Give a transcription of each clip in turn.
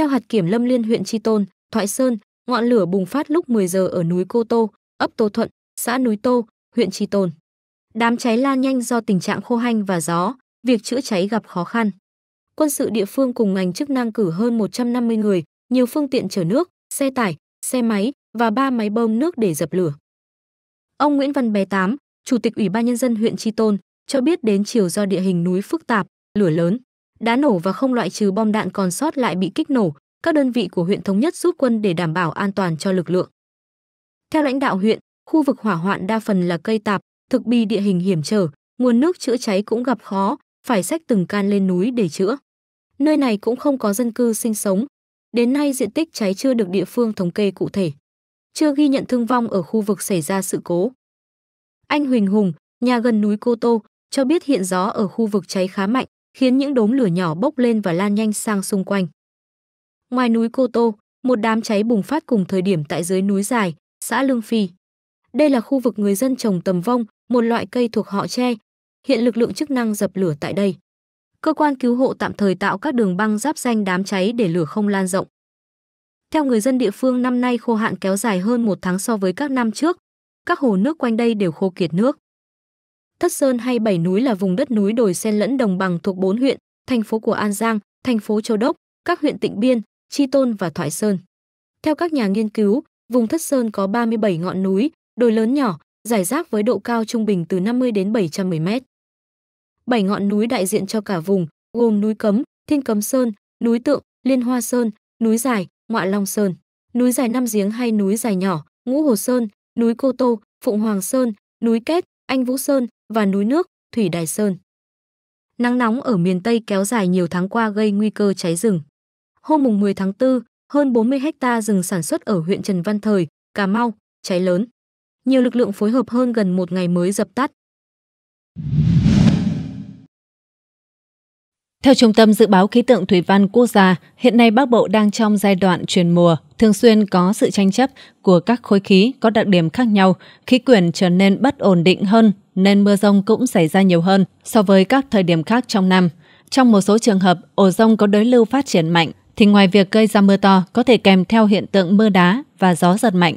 Theo hạt kiểm lâm liên huyện Tri Tôn, Thoại Sơn, ngọn lửa bùng phát lúc 10 giờ ở núi Cô Tô, ấp Tô Thuận, xã núi Tô, huyện Tri Tôn. Đám cháy lan nhanh do tình trạng khô hanh và gió, việc chữa cháy gặp khó khăn. Quân sự địa phương cùng ngành chức năng cử hơn 150 người, nhiều phương tiện chở nước, xe tải, xe máy và ba máy bơm nước để dập lửa. Ông Nguyễn Văn Bé Tám, Chủ tịch Ủy ban Nhân dân huyện Tri Tôn, cho biết đến chiều do địa hình núi phức tạp, lửa lớn, đá nổ và không loại trừ bom đạn còn sót lại bị kích nổ, các đơn vị của huyện thống nhất rút quân để đảm bảo an toàn cho lực lượng. Theo lãnh đạo huyện, khu vực hỏa hoạn đa phần là cây tạp, thực bi địa hình hiểm trở, nguồn nước chữa cháy cũng gặp khó, phải xách từng can lên núi để chữa. Nơi này cũng không có dân cư sinh sống, đến nay diện tích cháy chưa được địa phương thống kê cụ thể. Chưa ghi nhận thương vong ở khu vực xảy ra sự cố. Anh Huỳnh Hùng, nhà gần núi Cô Tô, cho biết hiện gió ở khu vực cháy khá mạnh, khiến những đốm lửa nhỏ bốc lên và lan nhanh sang xung quanh. Ngoài núi Cô Tô, một đám cháy bùng phát cùng thời điểm tại dưới núi Dài, xã Lương Phi. Đây là khu vực người dân trồng tầm vong, một loại cây thuộc họ tre. Hiện lực lượng chức năng dập lửa tại đây. Cơ quan cứu hộ tạm thời tạo các đường băng giáp danh đám cháy để lửa không lan rộng. Theo người dân địa phương năm nay khô hạn kéo dài hơn một tháng so với các năm trước. Các hồ nước quanh đây đều khô kiệt nước. Thất Sơn hay Bảy Núi là vùng đất núi đồi xen lẫn đồng bằng thuộc bốn huyện, thành phố của An Giang, thành phố Châu Đốc, các huyện Tịnh Biên, Chi Tôn và Thoại Sơn. Theo các nhà nghiên cứu, vùng Thất Sơn có 37 ngọn núi, đồi lớn nhỏ, giải rác với độ cao trung bình từ 50 đến 710 mét. Bảy ngọn núi đại diện cho cả vùng, gồm núi Cấm, Thiên Cấm Sơn, núi Tượng, Liên Hoa Sơn, núi Dài, Ngoại Long Sơn, núi Dài Năm Giếng hay núi Dài Nhỏ, Ngũ Hồ Sơn, núi Cô Tô, Phụng Hoàng Sơn, núi Kết, Anh Vũ Sơn, và núi nước, Thủy Đài Sơn. Nắng nóng ở miền Tây kéo dài nhiều tháng qua gây nguy cơ cháy rừng. Hôm mùng 10 tháng 4, hơn 40 hecta rừng sản xuất ở huyện Trần Văn Thời, Cà Mau, cháy lớn. Nhiều lực lượng phối hợp hơn gần một ngày mới dập tắt. Theo Trung tâm Dự báo Khí tượng Thủy văn Quốc gia, hiện nay Bắc Bộ đang trong giai đoạn chuyển mùa, thường xuyên có sự tranh chấp của các khối khí có đặc điểm khác nhau, khí quyển trở nên bất ổn định hơn nên mưa rông cũng xảy ra nhiều hơn so với các thời điểm khác trong năm. Trong một số trường hợp, ổ rông có đối lưu phát triển mạnh thì ngoài việc gây ra mưa to có thể kèm theo hiện tượng mưa đá và gió giật mạnh.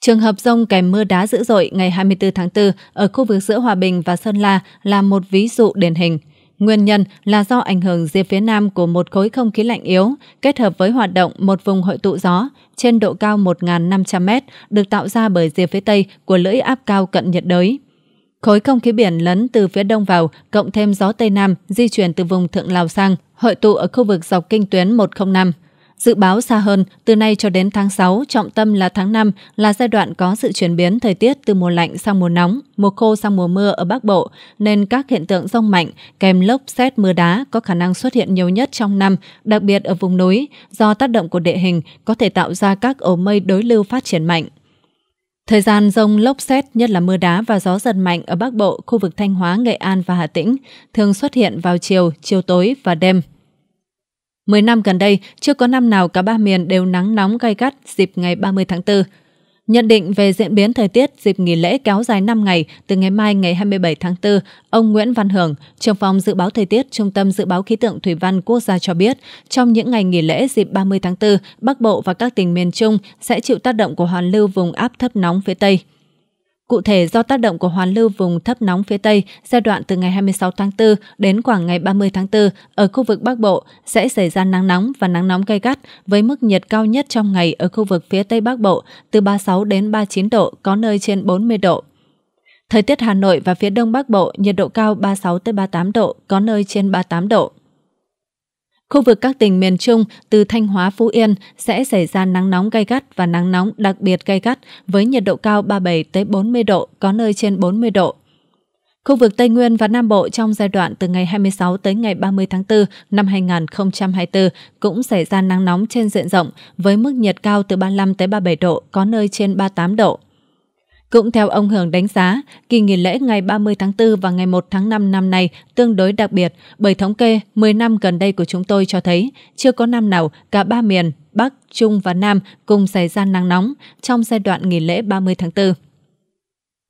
Trường hợp rông kèm mưa đá dữ dội ngày 24 tháng 4 ở khu vực giữa Hòa Bình và Sơn La là một ví dụ điển hình – Nguyên nhân là do ảnh hưởng dưới phía nam của một khối không khí lạnh yếu kết hợp với hoạt động một vùng hội tụ gió trên độ cao 1.500m được tạo ra bởi rìa phía tây của lưỡi áp cao cận nhiệt đới. Khối không khí biển lấn từ phía đông vào, cộng thêm gió Tây Nam di chuyển từ vùng Thượng Lào sang, hội tụ ở khu vực dọc kinh tuyến 105, Dự báo xa hơn, từ nay cho đến tháng 6, trọng tâm là tháng 5 là giai đoạn có sự chuyển biến thời tiết từ mùa lạnh sang mùa nóng, mùa khô sang mùa mưa ở Bắc Bộ, nên các hiện tượng rông mạnh kèm lốc xét mưa đá có khả năng xuất hiện nhiều nhất trong năm, đặc biệt ở vùng núi, do tác động của địa hình có thể tạo ra các ổ mây đối lưu phát triển mạnh. Thời gian rông lốc xét, nhất là mưa đá và gió giật mạnh ở Bắc Bộ, khu vực Thanh Hóa, Nghệ An và Hà Tĩnh, thường xuất hiện vào chiều, chiều tối và đêm. 10 năm gần đây, chưa có năm nào cả ba miền đều nắng nóng gay gắt dịp ngày 30 tháng 4. Nhận định về diễn biến thời tiết dịp nghỉ lễ kéo dài 5 ngày từ ngày mai ngày 27 tháng 4, ông Nguyễn Văn Hưởng, trưởng phòng dự báo thời tiết Trung tâm Dự báo Khí tượng Thủy văn Quốc gia cho biết, trong những ngày nghỉ lễ dịp 30 tháng 4, Bắc Bộ và các tỉnh miền Trung sẽ chịu tác động của hoàn lưu vùng áp thấp nóng phía Tây. Cụ thể, do tác động của hoàn lưu vùng thấp nóng phía Tây giai đoạn từ ngày 26 tháng 4 đến khoảng ngày 30 tháng 4 ở khu vực Bắc Bộ sẽ xảy ra nắng nóng và nắng nóng gay gắt với mức nhiệt cao nhất trong ngày ở khu vực phía Tây Bắc Bộ từ 36 đến 39 độ, có nơi trên 40 độ. Thời tiết Hà Nội và phía Đông Bắc Bộ nhiệt độ cao 36 tới 38 độ, có nơi trên 38 độ. Khu vực các tỉnh miền Trung từ Thanh Hóa Phú Yên sẽ xảy ra nắng nóng gay gắt và nắng nóng đặc biệt gay gắt với nhiệt độ cao 37 tới 40 độ, có nơi trên 40 độ. Khu vực Tây Nguyên và Nam Bộ trong giai đoạn từ ngày 26 tới ngày 30 tháng 4 năm 2024 cũng xảy ra nắng nóng trên diện rộng với mức nhiệt cao từ 35 tới 37 độ, có nơi trên 38 độ. Cũng theo ông Hưởng đánh giá, kỳ nghỉ lễ ngày 30 tháng 4 và ngày 1 tháng 5 năm nay tương đối đặc biệt bởi thống kê 10 năm gần đây của chúng tôi cho thấy chưa có năm nào cả ba miền Bắc, Trung và Nam cùng xảy ra nắng nóng trong giai đoạn nghỉ lễ 30 tháng 4.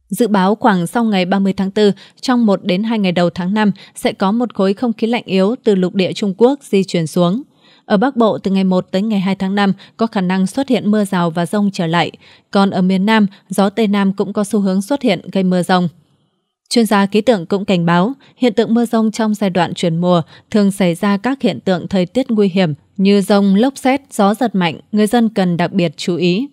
Dự báo khoảng sau ngày 30 tháng 4, trong 1 đến 2 ngày đầu tháng 5 sẽ có một khối không khí lạnh yếu từ lục địa Trung Quốc di chuyển xuống. Ở Bắc Bộ, từ ngày 1 tới ngày 2 tháng 5 có khả năng xuất hiện mưa rào và rông trở lại. Còn ở miền Nam, gió Tây Nam cũng có xu hướng xuất hiện gây mưa rông. Chuyên gia khí tượng cũng cảnh báo, hiện tượng mưa rông trong giai đoạn chuyển mùa thường xảy ra các hiện tượng thời tiết nguy hiểm như rông, lốc xét, gió giật mạnh, người dân cần đặc biệt chú ý.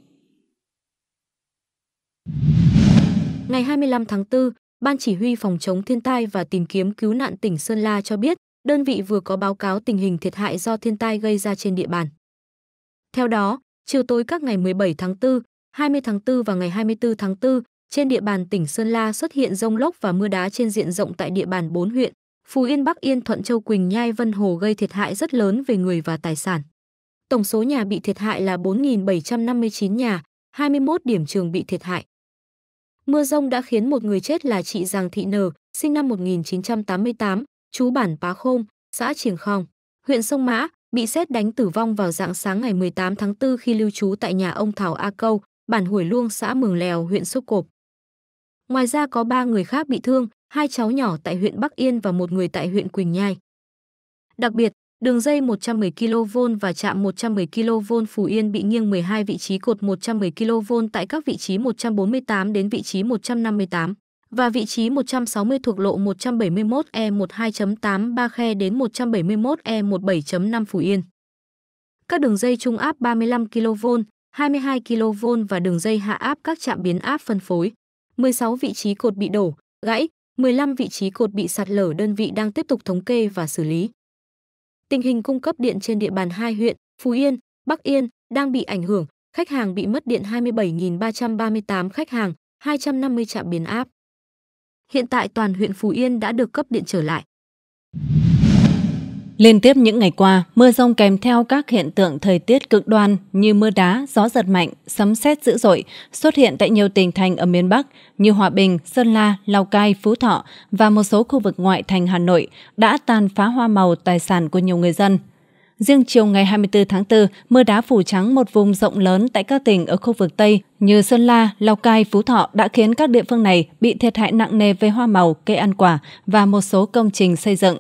Ngày 25 tháng 4, Ban Chỉ huy Phòng chống thiên tai và tìm kiếm cứu nạn tỉnh Sơn La cho biết, đơn vị vừa có báo cáo tình hình thiệt hại do thiên tai gây ra trên địa bàn. Theo đó, chiều tối các ngày 17 tháng 4, 20 tháng 4 và ngày 24 tháng 4, trên địa bàn tỉnh Sơn La xuất hiện rông lốc và mưa đá trên diện rộng tại địa bàn 4 huyện, Phú Yên Bắc Yên Thuận Châu Quỳnh Nhai Vân Hồ gây thiệt hại rất lớn về người và tài sản. Tổng số nhà bị thiệt hại là 4.759 nhà, 21 điểm trường bị thiệt hại. Mưa rông đã khiến một người chết là chị Giàng Thị Nờ, sinh năm 1988, chú bản Pá Khôm, xã triềng Khong, huyện Sông Mã, bị xét đánh tử vong vào dạng sáng ngày 18 tháng 4 khi lưu trú tại nhà ông Thảo A Câu, bản Hủy Luông, xã Mường Lèo, huyện Sốc Cộp. Ngoài ra có ba người khác bị thương, hai cháu nhỏ tại huyện Bắc Yên và một người tại huyện Quỳnh Nhai. Đặc biệt, đường dây 110 kV và trạm 110 kV Phú Yên bị nghiêng 12 vị trí cột 110 kV tại các vị trí 148 đến vị trí 158 và vị trí 160 thuộc lộ 171 E12.8 Ba Khe đến 171 E17.5 Phú Yên. Các đường dây trung áp 35 kV, 22 kV và đường dây hạ áp các trạm biến áp phân phối. 16 vị trí cột bị đổ, gãy, 15 vị trí cột bị sạt lở đơn vị đang tiếp tục thống kê và xử lý. Tình hình cung cấp điện trên địa bàn hai huyện Phú Yên, Bắc Yên đang bị ảnh hưởng, khách hàng bị mất điện 27.338 khách hàng, 250 trạm biến áp. Hiện tại toàn huyện Phú Yên đã được cấp điện trở lại. Liên tiếp những ngày qua, mưa rông kèm theo các hiện tượng thời tiết cực đoan như mưa đá, gió giật mạnh, sấm sét dữ dội xuất hiện tại nhiều tỉnh thành ở miền Bắc như Hòa Bình, Sơn La, Lào Cai, Phú Thọ và một số khu vực ngoại thành Hà Nội đã tàn phá hoa màu tài sản của nhiều người dân. Riêng chiều ngày 24 tháng 4, mưa đá phủ trắng một vùng rộng lớn tại các tỉnh ở khu vực Tây như Sơn La, Lào Cai, Phú Thọ đã khiến các địa phương này bị thiệt hại nặng nề về hoa màu, cây ăn quả và một số công trình xây dựng.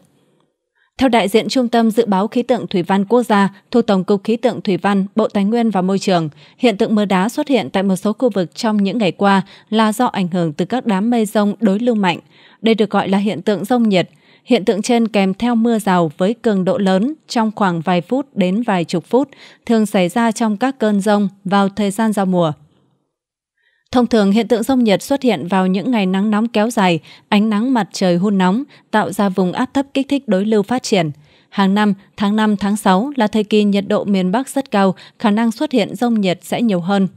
Theo đại diện Trung tâm Dự báo Khí tượng Thủy văn Quốc gia thuộc Tổng cục Khí tượng Thủy văn, Bộ Tài nguyên và Môi trường, hiện tượng mưa đá xuất hiện tại một số khu vực trong những ngày qua là do ảnh hưởng từ các đám mây rông đối lưu mạnh. Đây được gọi là hiện tượng rông nhiệt – Hiện tượng trên kèm theo mưa rào với cường độ lớn trong khoảng vài phút đến vài chục phút, thường xảy ra trong các cơn rông vào thời gian giao mùa. Thông thường hiện tượng rông nhiệt xuất hiện vào những ngày nắng nóng kéo dài, ánh nắng mặt trời hun nóng tạo ra vùng áp thấp kích thích đối lưu phát triển. Hàng năm, tháng 5, tháng 6 là thời kỳ nhiệt độ miền Bắc rất cao, khả năng xuất hiện rông nhiệt sẽ nhiều hơn.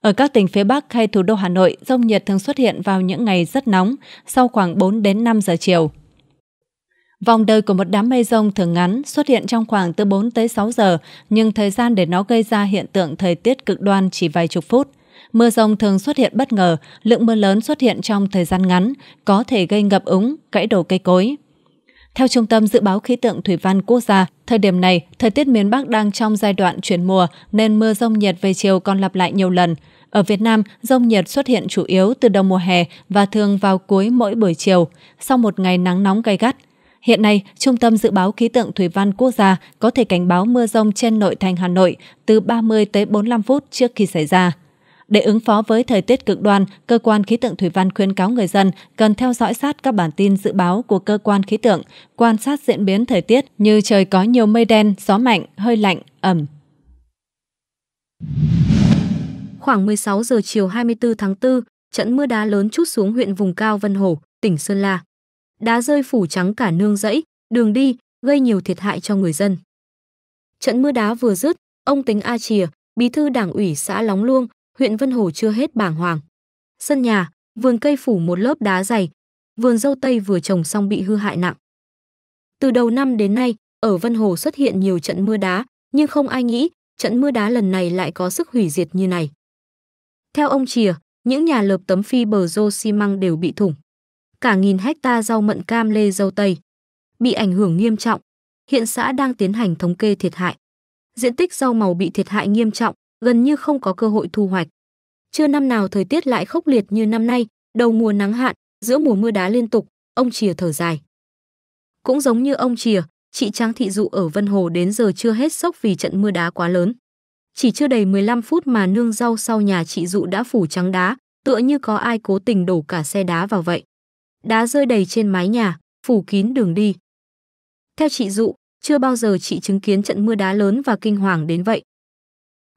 Ở các tỉnh phía Bắc hay thủ đô Hà Nội, rông nhiệt thường xuất hiện vào những ngày rất nóng, sau khoảng 4 đến 5 giờ chiều. Vòng đời của một đám mây rông thường ngắn, xuất hiện trong khoảng từ 4 tới 6 giờ, nhưng thời gian để nó gây ra hiện tượng thời tiết cực đoan chỉ vài chục phút. Mưa rông thường xuất hiện bất ngờ, lượng mưa lớn xuất hiện trong thời gian ngắn, có thể gây ngập úng, gãy đổ cây cối. Theo Trung tâm Dự báo Khí tượng Thủy văn Quốc gia, thời điểm này, thời tiết miền Bắc đang trong giai đoạn chuyển mùa nên mưa rông nhiệt về chiều còn lặp lại nhiều lần. Ở Việt Nam, rông nhiệt xuất hiện chủ yếu từ đầu mùa hè và thường vào cuối mỗi buổi chiều, sau một ngày nắng nóng gay gắt. Hiện nay, Trung tâm Dự báo Khí tượng Thủy văn Quốc gia có thể cảnh báo mưa rông trên nội thành Hà Nội từ 30 tới 45 phút trước khi xảy ra. Để ứng phó với thời tiết cực đoan, cơ quan khí tượng thủy văn khuyến cáo người dân cần theo dõi sát các bản tin dự báo của cơ quan khí tượng, quan sát diễn biến thời tiết như trời có nhiều mây đen, gió mạnh, hơi lạnh, ẩm. Khoảng 16 giờ chiều 24 tháng 4, trận mưa đá lớn chút xuống huyện vùng cao Vân Hồ, tỉnh Sơn La đá rơi phủ trắng cả nương rẫy, đường đi, gây nhiều thiệt hại cho người dân. Trận mưa đá vừa dứt, ông Tính A Chìa, bí thư đảng ủy xã Lóng Luông, huyện Vân Hồ chưa hết bàng hoàng. Sân nhà, vườn cây phủ một lớp đá dày, vườn dâu tây vừa trồng xong bị hư hại nặng. Từ đầu năm đến nay, ở Vân Hồ xuất hiện nhiều trận mưa đá, nhưng không ai nghĩ trận mưa đá lần này lại có sức hủy diệt như này. Theo ông Chìa, những nhà lợp tấm phi bờ rô xi măng đều bị thủng cả nghìn hecta rau mận cam lê dâu tây bị ảnh hưởng nghiêm trọng. Hiện xã đang tiến hành thống kê thiệt hại. Diện tích rau màu bị thiệt hại nghiêm trọng, gần như không có cơ hội thu hoạch. Chưa năm nào thời tiết lại khốc liệt như năm nay, đầu mùa nắng hạn, giữa mùa mưa đá liên tục, ông chìa thở dài. Cũng giống như ông chìa, chị Trang Thị Dụ ở Vân Hồ đến giờ chưa hết sốc vì trận mưa đá quá lớn. Chỉ chưa đầy 15 phút mà nương rau sau nhà chị Dụ đã phủ trắng đá, tựa như có ai cố tình đổ cả xe đá vào vậy đá rơi đầy trên mái nhà, phủ kín đường đi. Theo chị Dụ, chưa bao giờ chị chứng kiến trận mưa đá lớn và kinh hoàng đến vậy.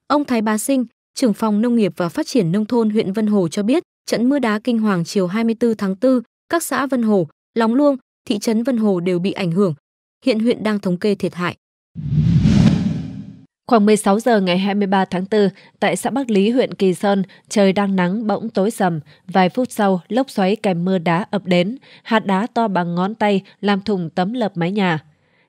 Ông Thái Bá Sinh, trưởng phòng nông nghiệp và phát triển nông thôn huyện Vân Hồ cho biết, trận mưa đá kinh hoàng chiều 24 tháng 4, các xã Vân Hồ, Lóng Luông, thị trấn Vân Hồ đều bị ảnh hưởng. Hiện huyện đang thống kê thiệt hại. Khoảng 16 giờ ngày 23 tháng 4, tại xã Bắc Lý, huyện Kỳ Sơn, trời đang nắng bỗng tối sầm. Vài phút sau, lốc xoáy kèm mưa đá ập đến, hạt đá to bằng ngón tay làm thủng tấm lợp mái nhà.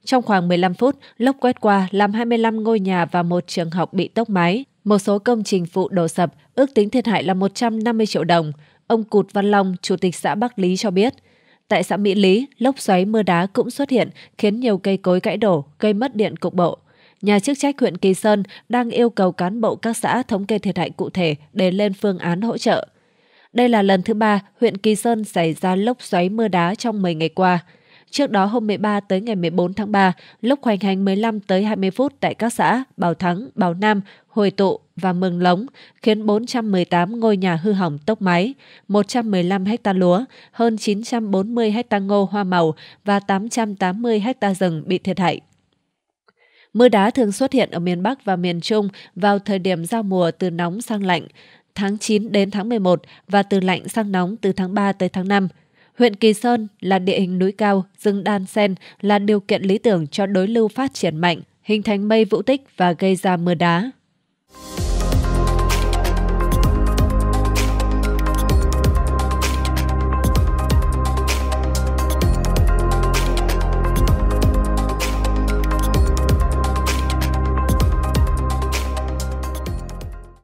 Trong khoảng 15 phút, lốc quét qua làm 25 ngôi nhà và một trường học bị tốc mái. Một số công trình phụ đổ sập, ước tính thiệt hại là 150 triệu đồng. Ông Cụt Văn Long, Chủ tịch xã Bắc Lý cho biết, tại xã Mỹ Lý, lốc xoáy mưa đá cũng xuất hiện, khiến nhiều cây cối gãy đổ, gây mất điện cục bộ nhà chức trách huyện Kỳ Sơn đang yêu cầu cán bộ các xã thống kê thiệt hại cụ thể để lên phương án hỗ trợ. Đây là lần thứ ba huyện Kỳ Sơn xảy ra lốc xoáy mưa đá trong 10 ngày qua. Trước đó hôm 13 tới ngày 14 tháng 3, lốc hoành hành 15 tới 20 phút tại các xã Bảo Thắng, Bảo Nam, Hồi Tụ và Mường Lống khiến 418 ngôi nhà hư hỏng tốc máy, 115 hecta lúa, hơn 940 hecta ngô hoa màu và 880 hecta rừng bị thiệt hại. Mưa đá thường xuất hiện ở miền Bắc và miền Trung vào thời điểm giao mùa từ nóng sang lạnh, tháng 9 đến tháng 11 và từ lạnh sang nóng từ tháng 3 tới tháng 5. Huyện Kỳ Sơn là địa hình núi cao, rừng đan sen là điều kiện lý tưởng cho đối lưu phát triển mạnh, hình thành mây vũ tích và gây ra mưa đá.